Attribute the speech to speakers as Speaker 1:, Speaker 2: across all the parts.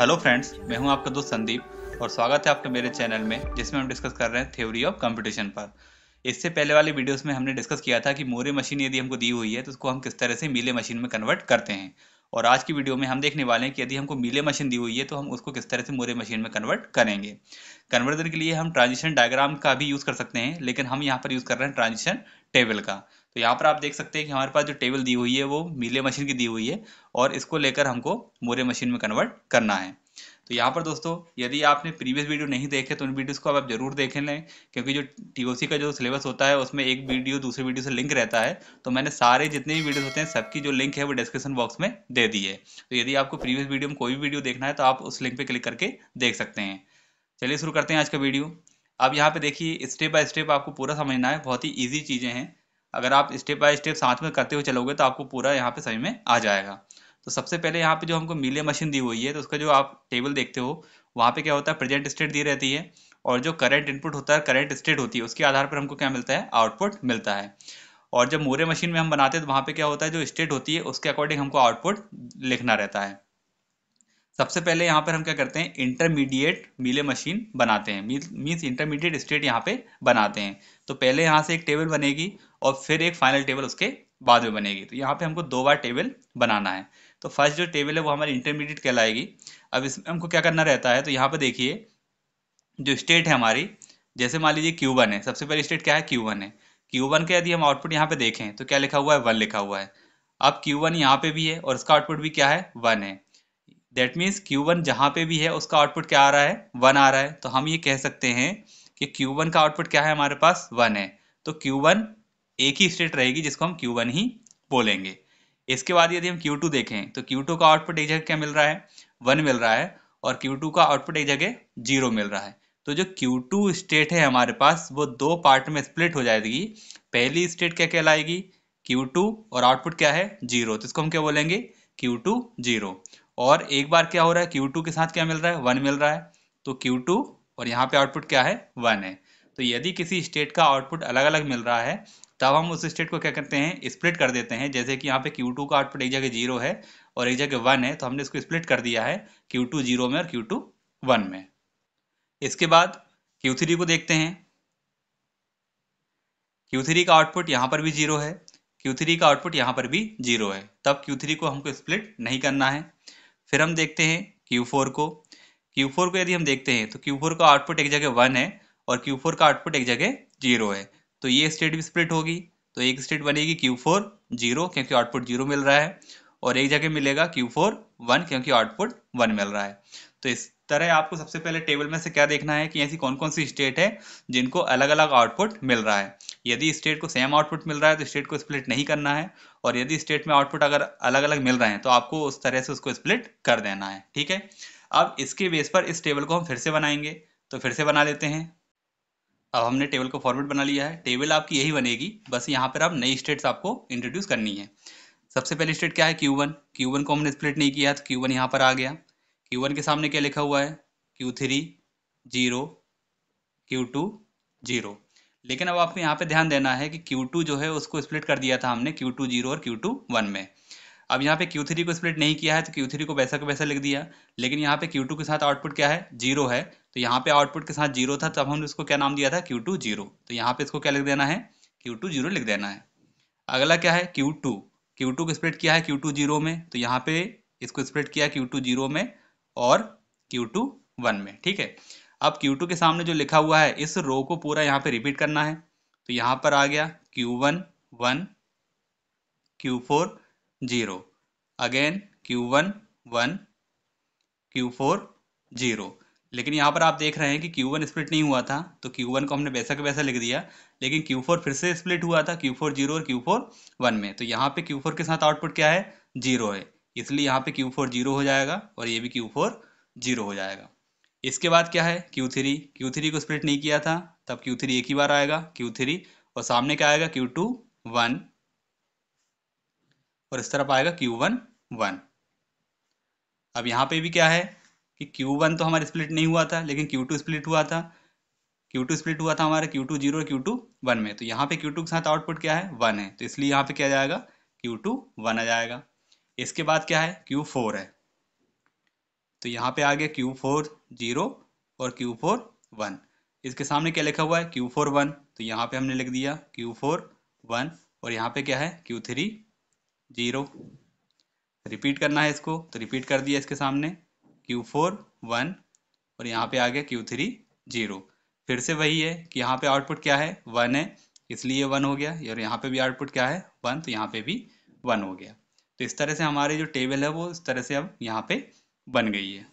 Speaker 1: hello friends मैं हूं आपका दोस्त संदीप और स्वागत है आपके मेरे चैनल में जिसमें हम डिस्कस कर रहे हैं थ्योरी ऑफ कंपटीशन पर इससे पहले वाले वीडियोस में हमने डिस्कस किया था कि मोरे मशीन यदि हमको दी हुई है तो उसको हम किस तरह से मीले मशीन में कन्वर्ट करते हैं और आज की वीडियो में हम देखने वाले हैं कि यदि हमको मीले मशीन दी हुई है तो हम उसको किस तरह से मोरे मशीन में कन्वर्ट करेंगे कन्वर्जन के लिए हम ट्रांजिशन डायग्राम का भी यूज़ कर सकते हैं लेकिन हम यहाँ पर यूज़ कर रहे हैं ट्रांजिशन टेबल का तो यहाँ पर आप देख सकते हैं कि हमारे पास जो टेबल दी हुई है वो मीले मशीन की दी हुई है और इसको लेकर हमको मोरे मशीन में कन्वर्ट करना है तो यहाँ पर दोस्तों यदि आपने प्रीवियस वीडियो नहीं देखे तो उन वीडियोस को आप जरूर देख लें क्योंकि जो टीओसी का जो सिलेबस होता है उसमें एक वीडियो दूसरे वीडियो से लिंक रहता है तो मैंने सारे जितने भी वीडियोस होते हैं सबकी जो लिंक है वो डिस्क्रिप्शन बॉक्स में दे दी है तो यदि आपको प्रीवियस वीडियो में कोई भी वीडियो देखना है तो आप उस लिंक पर क्लिक करके देख सकते हैं चलिए शुरू करते हैं आज का वीडियो अब यहाँ पर देखिए स्टेप बाय स्टेप आपको पूरा समझना है बहुत ही ईजी चीज़ें हैं अगर आप स्टेप बाय स्टेप साथ में करते हुए चलोगे तो आपको पूरा यहाँ पे समझ में आ जाएगा तो सबसे पहले यहाँ पे जो हमको मीले मशीन दी हुई है तो उसका जो आप टेबल देखते हो वहाँ पे क्या होता है प्रेजेंट स्टेट दी रहती है और जो करंट इनपुट होता है करंट स्टेट होती है उसके आधार पर हमको क्या मिलता है आउटपुट मिलता है और जब मोरे मशीन में हम बनाते हैं तो वहाँ पे क्या होता है जो स्टेट होती है उसके अकॉर्डिंग हमको आउटपुट लिखना रहता है सबसे पहले यहाँ पर हम क्या करते हैं इंटरमीडिएट मिले मशीन बनाते हैं मीन्स इंटरमीडिएट स्टेट यहाँ पे बनाते हैं तो पहले यहाँ से एक टेबल बनेगी और फिर एक फाइनल टेबल उसके बाद में बनेगी तो यहाँ पे हमको दो बार टेबल बनाना है तो फर्स्ट जो टेबल है वो हमारी इंटरमीडिएट कहलाएगी अब इसमें हमको क्या करना रहता है तो यहाँ पर देखिए जो स्टेट है हमारी जैसे मान लीजिए क्यू है सबसे पहले स्टेट क्या है क्यू है क्यू के यदि हम आउटपुट यहाँ पे देखें तो क्या लिखा हुआ है वन लिखा हुआ है अब क्यू वन यहाँ पे भी है और इसका आउटपुट भी क्या है वन है दैट मीन्स Q1 जहाँ पे भी है उसका आउटपुट क्या आ रहा है वन आ रहा है तो हम ये कह सकते हैं कि Q1 का आउटपुट क्या है हमारे पास वन है तो Q1 एक ही स्टेट रहेगी जिसको हम Q1 ही बोलेंगे इसके बाद यदि हम Q2 देखें तो Q2 का आउटपुट एक जगह क्या मिल रहा है वन मिल रहा है और Q2 का आउटपुट एक जगह जीरो मिल रहा है तो जो Q2 स्टेट है हमारे पास वो दो पार्ट में स्प्लिट हो जाएगी पहली स्टेट क्या कहलाएगी Q2 और आउटपुट क्या है जीरो तो इसको हम क्या बोलेंगे Q2 जीरो और एक बार क्या हो रहा है क्यू टू के साथ क्या मिल रहा है वन मिल रहा है तो क्यू टू और यहाँ पे आउटपुट क्या है वन है तो यदि किसी स्टेट का आउटपुट अलग अलग मिल रहा है तब हम उस स्टेट को क्या करते हैं स्प्लिट कर देते हैं जैसे कि यहाँ पे टू का आउटपुट एक जगह जीरो है और एक जगह वन है तो हमने इसको स्प्लिट कर दिया है क्यू टू जीरो में और क्यू टू वन में इसके बाद क्यू थ्री को देखते हैं क्यू थ्री का आउटपुट यहाँ पर भी जीरो है Q3 का आउटपुट यहाँ पर भी जीरो है तब Q3 को हमको स्प्लिट नहीं करना है फिर हम देखते हैं Q4 को Q4 को यदि हम देखते हैं तो Q4 का आउटपुट एक जगह वन है और Q4 का आउटपुट एक जगह जीरो है तो ये स्टेट भी स्प्लिट होगी तो एक स्टेट बनेगी Q4 फोर जीरो क्योंकि आउटपुट जीरो मिल रहा है और एक जगह मिलेगा Q4 वन क्योंकि आउटपुट वन मिल रहा है तो इस तरह आपको सबसे पहले टेबल में से क्या देखना है कि ऐसी कौन कौन सी स्टेट है जिनको अलग अलग आउटपुट मिल रहा है यदि स्टेट को सेम आउटपुट मिल रहा है तो स्टेट को स्प्लिट नहीं करना है और यदि स्टेट में आउटपुट अगर अलग अलग मिल रहे हैं तो आपको उस तरह से उसको स्प्लिट कर देना है ठीक है अब इसके बेस पर इस टेबल को हम फिर से बनाएंगे तो फिर से बना लेते हैं अब हमने टेबल को फॉर्मेट बना लिया है टेबल आपकी यही बनेगी बस यहाँ पर आप नई स्टेट्स आपको इंट्रोड्यूस करनी है सबसे पहली स्टेट क्या है Q1 Q1 को हमने स्प्लिट नहीं किया तो Q1 यहाँ पर आ गया क्यू वन के सामने क्या लिखा हुआ है Q three zero Q two zero लेकिन अब आपको यहाँ पे ध्यान देना है कि क्यू टू जो है उसको स्प्लिट कर दिया था हमने क्यू टू जीरो और क्यू टू वन में अब यहाँ पे क्यू थ्री को स्प्लिट नहीं किया है तो क्यू थ्री को वैसा का वैसा लिख दिया लेकिन यहाँ पे क्यू टू के साथ आउटपुट क्या है जीरो है तो यहाँ पे आउटपुट के साथ जीरो था तब हमने उसको क्या नाम दिया था क्यू टू जीरो तो यहाँ पे इसको क्या लिख देना है क्यू टू जीरो लिख देना है अगला क्या है क्यू टू क्यू टू को स्प्लिट किया है क्यू टू जीरो में तो यहाँ पे इसको स्प्लिट किया क्यू टू जीरो में और Q2 वन में ठीक है अब Q2 के सामने जो लिखा हुआ है इस रो को पूरा यहाँ पे रिपीट करना है तो यहाँ पर आ गया Q1 one Q4 zero again Q1 one Q4 zero लेकिन यहाँ पर आप देख रहे हैं कि Q1 स्प्लिट नहीं हुआ था तो Q1 को हमने वैसा के वैसा लिख दिया लेकिन Q4 फिर से स्प्लिट हुआ था Q4 जीरो और Q4 वन में तो यहाँ पे Q4 के साथ आउटपुट क्या है जीरो है इसलिए यहाँ पे क्यू फोर जीरो हो जाएगा और ये भी क्यू फोर जीरो हो जाएगा इसके बाद क्या है क्यू थ्री क्यू थ्री को स्प्लिट नहीं किया था तब क्यू थ्री एक ही बार आएगा क्यू थ्री और सामने क्या आएगा क्यू टू वन और इस तरफ आएगा क्यू वन वन अब यहाँ पे भी क्या है कि क्यू वन तो हमारा स्प्लिट नहीं हुआ था लेकिन क्यू टू स्प्लिट हुआ था क्यू टू स्प्लिट हुआ था हमारे क्यू टू जीरो और क्यू टू वन में तो यहाँ पे क्यू टू के साथ आउटपुट क्या है वन है तो इसलिए यहाँ पे क्या जाएगा क्यू टू वन आ जाएगा इसके बाद क्या है क्यू फोर है तो यहाँ पे आ गया क्यू फोर जीरो और क्यू फोर वन इसके सामने क्या लिखा हुआ है क्यू फोर वन तो यहाँ पे हमने लिख दिया क्यू फोर वन और यहाँ पे क्या है क्यू थ्री जीरो रिपीट करना है इसको तो रिपीट कर दिया इसके सामने क्यू फोर वन और यहाँ पे आ गया क्यू थ्री जीरो फिर से वही है कि यहाँ पे आउटपुट क्या है वन है इसलिए वन हो गया और यहाँ पे भी आउटपुट क्या है वन तो यहाँ पे भी वन हो गया तो इस तरह से हमारी जो टेबल है वो इस तरह से अब यहाँ पे बन गई है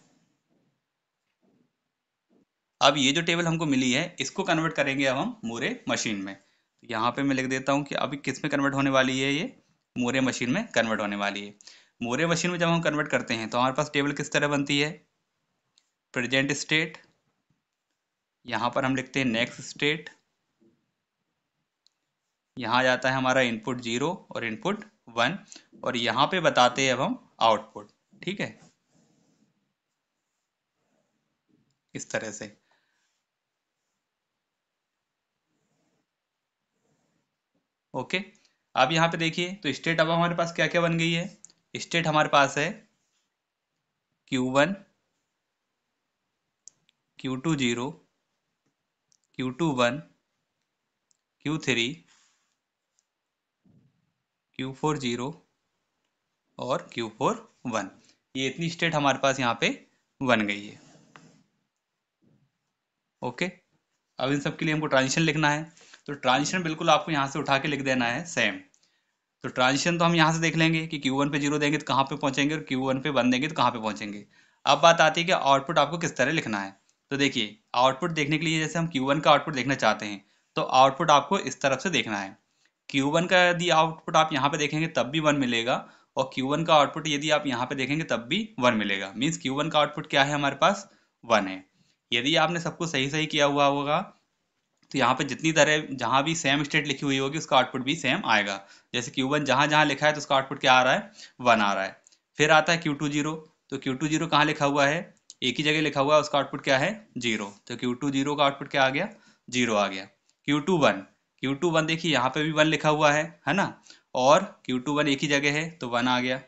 Speaker 1: अब ये जो टेबल हमको मिली है इसको कन्वर्ट करेंगे अब हम मोरे मशीन में तो यहाँ पे मैं लिख देता हूँ कि अभी किस में कन्वर्ट होने वाली है ये मोरे मशीन में कन्वर्ट होने वाली है मोरे मशीन में जब हम कन्वर्ट करते हैं तो हमारे पास टेबल किस तरह बनती है प्रेजेंट स्टेट यहाँ पर हम लिखते हैं नेक्स्ट स्टेट यहाँ जाता है हमारा इनपुट जीरो और इनपुट वन और यहां पे बताते हैं अब हम आउटपुट ठीक है इस तरह से ओके अब यहां पे देखिए तो स्टेट अब हमारे पास क्या क्या बन गई है स्टेट हमारे पास है Q one Q two zero Q two one Q three Q four zero और क्यू फोर वन ये इतनी स्टेट हमारे पास यहाँ पे बन गई है ओके अब इन सब के लिए हमको ट्रांजिशन लिखना है तो ट्रांजिशन बिल्कुल आपको यहाँ से उठा के लिख देना है सेम तो ट्रांजिशन तो हम यहाँ से देख लेंगे कि Q1 पे जीरो देंगे तो कहाँ पे पहुँचेंगे और Q1 पे वन देंगे तो कहाँ पे पहुँचेंगे अब बात आती है कि आउटपुट आपको किस तरह लिखना है तो देखिए आउटपुट देखने के लिए जैसे हम Q1 का आउटपुट देखना चाहते हैं तो आउटपुट आपको इस तरफ से देखना है Q1 का यदि आउटपुट आप यहाँ पे देखेंगे तब भी वन मिलेगा और Q1 का आउटपुट यदि आप यहाँ पे देखेंगे तब भी वन मिलेगा मीन्स Q1 का आउटपुट क्या है हमारे पास वन है यदि आपने सब कुछ सही सही किया हुआ होगा तो यहाँ पे जितनी तरह जहाँ भी सेम स्टेट लिखी हुई होगी उसका आउटपुट भी सेम आएगा जैसे Q1 वन जहाँ जहाँ लिखा है तो उसका आउटपुट क्या आ रहा है वन आ रहा है फिर आता है Q2 टू जीरो तो Q2 टू जीरो कहाँ लिखा हुआ है एक ही जगह लिखा हुआ है उसका आउटपुट क्या है जीरो तो Q2 टू जीरो का आउटपुट क्या आ गया जीरो आ गया Q2 two one Q two one देखिए यहाँ पे भी वन लिखा हुआ है है ना और क्यू टू वन एक ही जगह है तो वन आ गया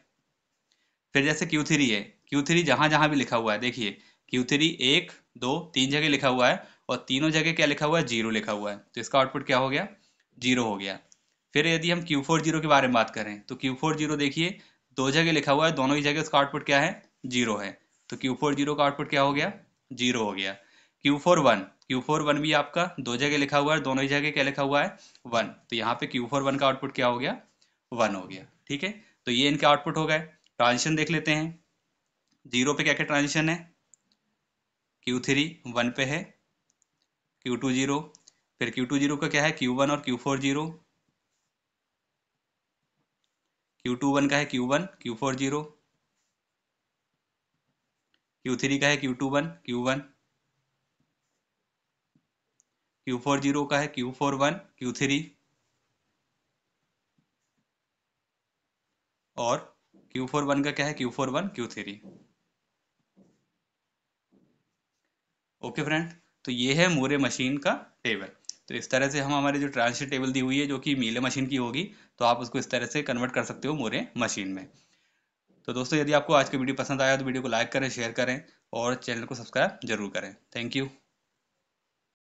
Speaker 1: फिर जैसे क्यू थ्री है क्यू थ्री जहाँ जहाँ भी लिखा हुआ है देखिए क्यू थ्री एक दो तीन जगह लिखा हुआ है और तीनों जगह क्या लिखा हुआ है जीरो लिखा हुआ है तो इसका आउटपुट क्या हो गया जीरो हो गया फिर यदि हम क्यू फोर जीरो के बारे में बात करें तो क्यू फोर जीरो देखिए दो जगह लिखा हुआ है दोनों ही जगह उसका आउटपुट क्या है जीरो है तो क्यू फोर जीरो का आउटपुट क्या हो गया जीरो हो गया Q four one Q four one भी आपका दो जगह लिखा हुआ है दोनों ही जगह क्या लिखा हुआ है वन तो यहाँ पे क्यू फोर वन का आउटपुट क्या हो गया वन हो गया ठीक है तो ये इनका आउटपुट हो गए ट्रांजिशन देख लेते हैं जीरो पे क्या क्या ट्रांजिशन है क्यू थ्री वन पे है क्यू टू जीरो फिर क्यू टू जीरो का क्या है क्यू वन और Q four zero Q two one का है Q one Q four zero Q three का है Q two one Q one Q four zero का है Q four one Q three और क्यू फोर वन का क्या है Q four one Q three okay friend तो ये है मोरे मशीन का टेबल तो इस तरह से हम हमारे जो ट्रांसिट टेबल दी हुई है जो कि मीले मशीन की होगी तो आप उसको इस तरह से कन्वर्ट कर सकते हो मोरे मशीन में तो दोस्तों यदि आपको आज की वीडियो पसंद आया तो वीडियो को लाइक करें शेयर करें और चैनल को सब्सक्राइब जरूर करें थैंक यू